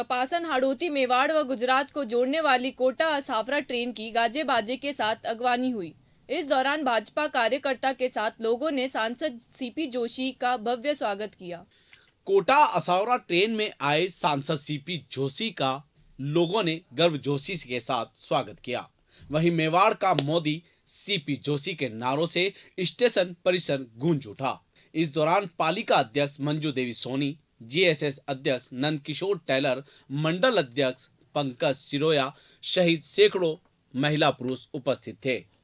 कपासन हाड़ोती मेवाड़ व गुजरात को जोड़ने वाली कोटा असाफरा ट्रेन की गाजे बाजे के साथ अगवानी हुई इस दौरान भाजपा कार्यकर्ता के साथ लोगों ने सांसद सीपी जोशी का भव्य स्वागत किया कोटा असावरा ट्रेन में आए सांसद सीपी जोशी का लोगों ने गर्व जोशी के साथ स्वागत किया वहीं मेवाड़ का मोदी सीपी जोशी के नारों से स्टेशन परिसर गूंज उठा इस दौरान पालिका अध्यक्ष मंजू देवी सोनी जीएसएस अध्यक्ष नंदकिशोर टेलर मंडल अध्यक्ष पंकज सिरोया शहीद सैकड़ों महिला पुरुष उपस्थित थे